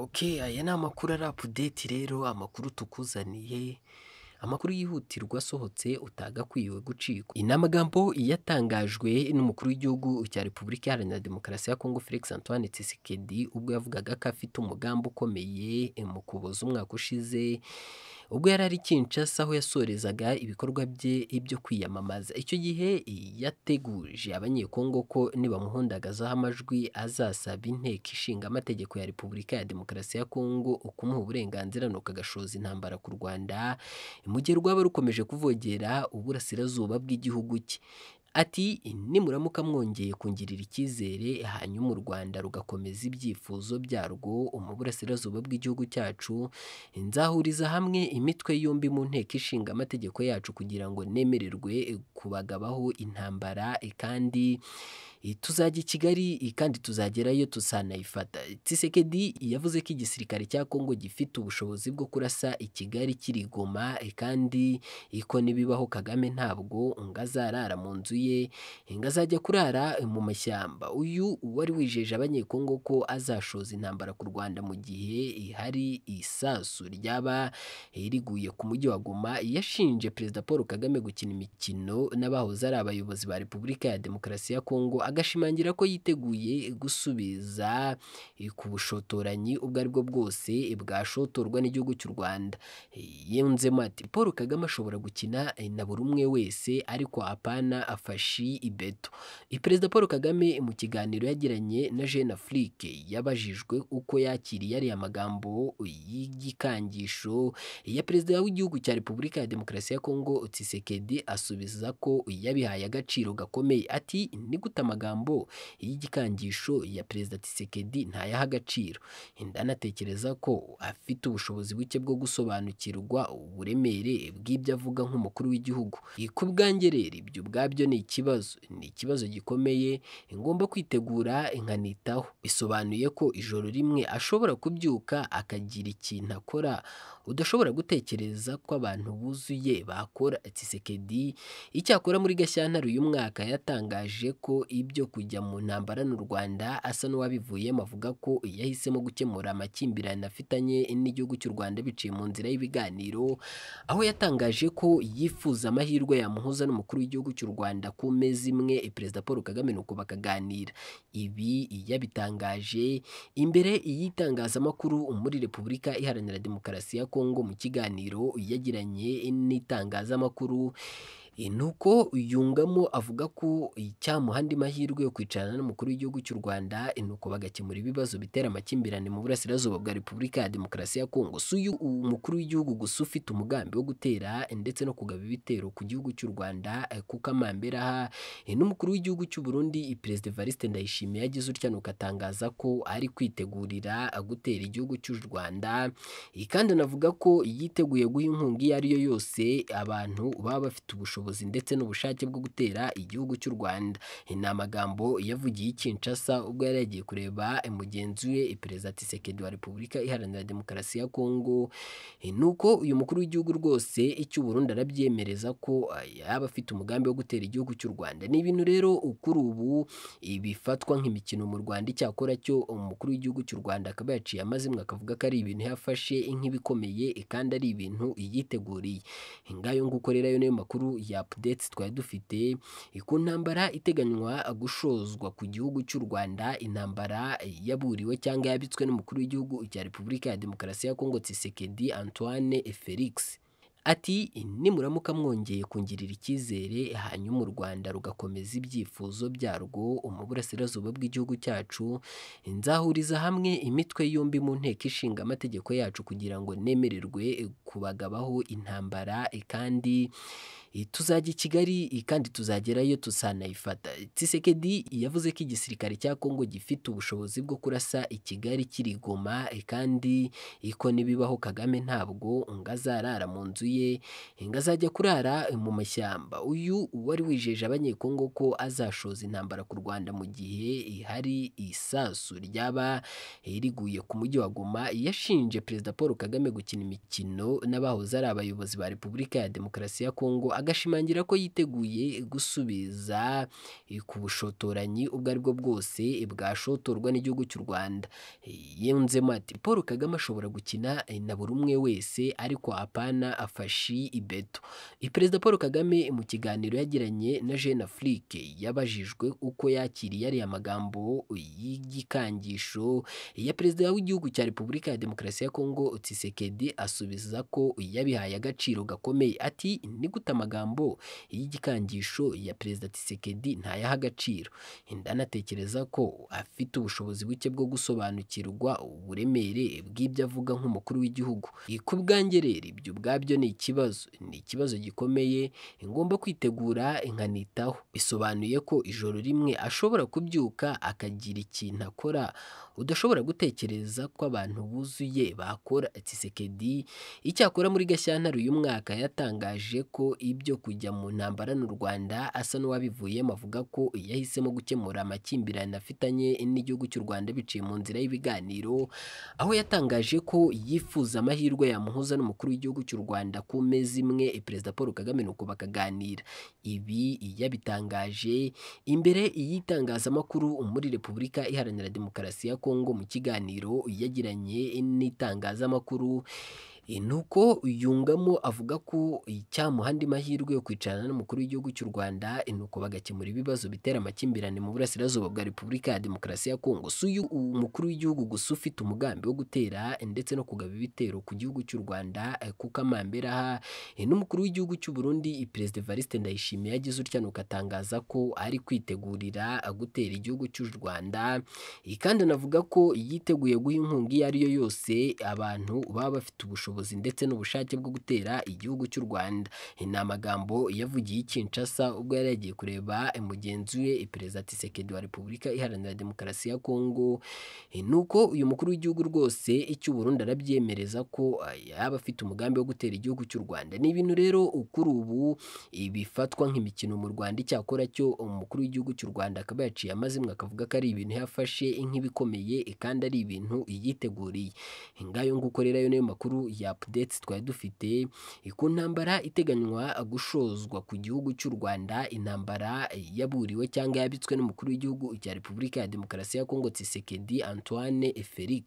oke aya ni amakuru ari apudeti rero amakuru tukuzaniye amakuru yihutirwa asohotse utagakwiwe gucikwa ni amagambo yatangajwe n'umukuru w'igihugu cya repubulika iharanira demokarasi ya kongo felix antoine tshisekedi ubwo yavugaga ko afite umugambi ukomeye mu kuboza umwaka ushize ubwo yari ari Kinshasa aho yasorezaga ibikorwa bye ibyo kwiyamamaza icyo gihe yateguje abanyekongo ko nibamuhundagazaho amajwi azasaba inteko ishinga amategeko ya repubulika ya demokarasi ya kongo ukumuha uburenganzira nuko agashoza intambara ku rwanda imugeri rwaba rukomeje kuvogera uburasirazuba bw'igihugu cye Ati “Nimuramuka mwongeye kungirira icyizere hanyuma u Rwanda rugakomeza ibyifuzo byarwo mu burasirazuba bw'igihugu cyacu, nzahuriza hamwe imitwe yombi mu nteko ishinga amategeko yacu kugira ngo nemererwe kubagabaho intambara kandi Eh, tuzajya i kigali eh, kandi tuzagerayo tusanayifata tsisekedi yavuze ko igisirikare cya kongo gifite ubushobozi bwo kurasa i kigali kiri kirigoma eh, kandi iko n'ibibaho kagame ntabwo ngo azarara mu nzu ye ngo azajya kurara mu mashyamba uyu wari wijeje abanyekongo ko azashoza intambara ku rwanda mu gihe hari isasu ryaba riguye ku mujyi wa goma yashinje perezida paul kagame gukina imikino n'abahoze ari abayobozi ba repubulika ya demokarasi ya kongo agashimangira ko yiteguye gusubiza eh, ku bushotoranyi ubwo aribwo bwose eh, bwashotorwa n'igihugu cy'u Rwanda eh, yunzemo ati Paul Kagame ashobora gukina na buri umwe wese ariko apana afashi ibeto Perezida Paul Kagame mu kiganiro yagiranye na Jeune Afrique yabajijwe uko yakiriye ariya magambo y'igikangisho ya Perezida w'igihugu cya Repubulika ya Demokarasi ya Kongo Tshisekedi asubiza ko yabihaye agaciro gakomeye ati ni gute amagambo y'igikangisho ya Perezida Tshisekedi ntayaha agaciro ndanatekereza ko afite ubushobozi buke bwo gusobanukirwa uburemere bw'ibyo avuga nk'umukuru w'igihugu ku bwanjye ibyo ubwabyo ni ikibazo ni ikibazo gikomeye ngomba kwitegura nkanitaho bisobanuye ko ijoro rimwe ashobora kubyuka akagira ikintu akora udashobora gutekereza ko abantu buzuye bakora Tshisekedi icyakora muri Gashyantare uyu mwaka yatangaje ko ibyo byo kujya mu ntambara n'u Rwanda asa n'uwabivuyemo avuga ko yahisemo gukemura amakimbirane afitanye n'igihugu cy'u Rwanda biciye mu nzira y'ibiganiro aho yatangaje ko yifuza amahirwe yamuhuza n'umukuru w'igihugu cy'u Rwanda ku meza imwe Perezida Paul Kagame nuko bakaganira ibi yabitangaje imbere y'itangazamakuru muri Repubulika Iharanira Demokarasi ya Kongo mu kiganiro yagiranye n'itangazamakuru nuko yungamo avuga ko icyamuha andi mahirwe yo kwicarana n'umukuru w'igihugu cy'u Rwanda nuko bagakemura ibibazo bitera amakimbirane mu burasirazuba bwa Repubulika ya Demokarasi ya Kongo si uyu umukuru w'igihugu gusa ufite umugambi wo gutera ndetse no kugaba ibitero ku gihugu cy'u Rwanda eh, kuko amamberaha eh, n'umukuru w'igihugu cy'u Burundi eh, Perezida Evariste Ndayishimiye yagize utya nuko atangaza ko ari kwitegurira gutera igihugu cy'u Rwanda kandi anavuga ko yiteguye guha inkunga iyo ari yo yose abantu baba bafite ubushobozi ubushobozi ndetse n'ubushake bwo gutera igihugu cy'u Rwanda ni amagambo yavugiye i Kinshasa ubwo yari yagiye kureba mugenzi we perezida Tshisekedi wa Repubulika Iharanira Demokarasi ya Kongo nuko uyu mukuru w'igihugu rwose icy'u Burundi arabyemereza ko ah, yaba afite umugambi wo gutera igihugu cy'u Rwanda ni ibintu rero kuri ubu bifatwa nk'imikino mu Rwanda icyakora cyo umukuru w'igihugu cy'u Rwanda akaba yaciye amaze amazimwe akavuga ko ari ibintu yafashe nk'ibikomeye kandi ari ibintu yiteguriye ngayo nguko rero ayo niyo makuru rya apudeti twari dufite ku ntambara iteganywa gushozwa ku gihugu cy'u Rwanda intambara yaburiwe cyangwa yabitswe n'umukuru w'igihugu cya Repubulika ya Demokarasi ya Kongo Tshisekedi Antoine Felix Ati “Nimuramuka mwongeye kungirira icyizere hanyuma u Rwanda rugakomeza ibyifuzo byarwo mu burasirazuba bw'igihugu cyacu, nzahuriza hamwe imitwe yombi mu nteko ishinga amategeko yacu kugira ngo nemererwe kubagabaho intambara kandi tuzajya i Kigali kandi tuzagerayo tusanayifata.” Tshisekedi yavuze ko igisirikare cya Kongo gifite ubushobozi bwo kurasa i Kigali kiri kirigoma kandi iko nibibaho Kagame ntabwo ngo azarara mu nzu ye ngo azajya kurara mu mashyamba uyu wari wijeje abanyekongo ko azashoza intambara ku Rwanda mu gihe hari isasu ryaba riguye ku mujyi wa Goma yashinje Perezida Paul Kagame gukina imikino n'abahoze ari abayobozi ba Repubulika ya Demokarasi ya Kongo agashimangira ko yiteguye gusubiza ku bushotoranyi ubwo ari bwo bwose bwashotorwa n'igihugu cy'u Rwanda yunzemo ati Paul Kagame ashobora gukina na buri umwe wese ariko apana Fashi Ibeto perezida Paul Kagame mu kiganiro yagiranye na Jeune Afrique yabajijwe uko yakiriye ariya magambo y'igikangisho ya perezida w'igihugu cya Repubulika ya Demokarasi ya Kongo Tshisekedi asubiza ko yabihaye agaciro gakomeye ati ni gute amagambo y'igikangisho ya perezida Tshisekedi ntayaha agaciro ndanatekereza ko afite ubushobozi buke bwo gusobanukirwa uburemere bw'ibyo avuga nk'umukuru w'igihugu ikubwange rero ibyo ubwabyo ni ikibazo ni ikibazo gikomeye ngomba kwitegura nkanitaho bisobanuye ko ijoro rimwe ashobora kubyuka akagira ikintu akora udashobora gutekereza ko abantu buzuye bakora tsisekedi icyakora muri gashyantare uyu mwaka yatangaje ko ibyo kujya mu ntambara n'u Rwanda asa n'uwabivuyemo avuga ko yahisemo gukemura amakimbirane afitanye n'igihugu cy'u Rwanda biciye mu nzira y'ibiganiro aho yatangaje ko yifuza amahirwe yamuhuza n'umukuru w'igihugu cy'u Rwanda ku meza imwe eh, perezida paul kagame nuko bakaganira ibi yabitangaje imbere y'itangazamakuru muri repubulika iharanira demokarasi ya kongo mu kiganiro yagiranye n'itangazamakuru Eh, nuko yungamo avuga ko cyamuha andi mahirwe yo kwicarana n'umukuru w'igihugu cy'u Rwanda eh, nuko bagakemura ibibazo bitera amakimbirane mu burasirazuba bwa Repubulika ya Demokarasi ya Kongo si uyu umukuru w'igihugu gusa ufite umugambi wo gutera eh, ndetse no kugaba ibitero ku gihugu cy'u Rwanda kuko amamberaha n'umukuru w'igihugu cy'u Burundi Perezida Evariste Ndayishimiye yagize utya nuko atangaza ko ari kwitegurira gutera igihugu cy'u Rwanda kandi anavuga ko yiteguye guha inkunga iyo ari yo yose abantu baba bafite ubushobozi ubushobozi ndetse n'ubushake bwo gutera igihugu cy'u Rwanda ni amagambo yavugiye Kinshasa ubwo yari yagiye kureba mugenzi we perezida Tshisekedi wa Repubulika Iharanira Demokarasi ya Kongo nuko uyu mukuru w'igihugu rwose icy'u Burundi arabyemereza ko ah, yaba afite umugambi wo gutera igihugu cy'u Rwanda ni ibintu rero kuri ubu bifatwa nk'imikino mu Rwanda icyakora cyo umukuru w'igihugu cy'u Rwanda akaba yaciye amazimwe akavuga ko ari ibintu yafashe nk'ibikomeye kandi ari ibintu yiteguriye ngayo nguko rero ayo niyo makuru rya pudetse twari dufite ku ntambara iteganywa gushozwa ku gihugu cy'u Rwanda intambara yaburiwe cyangwa yabitswe n'umukuru w'igihugu cya Repubulika ya Demokarasi ya Kongo Tshisekedi Antoine Felix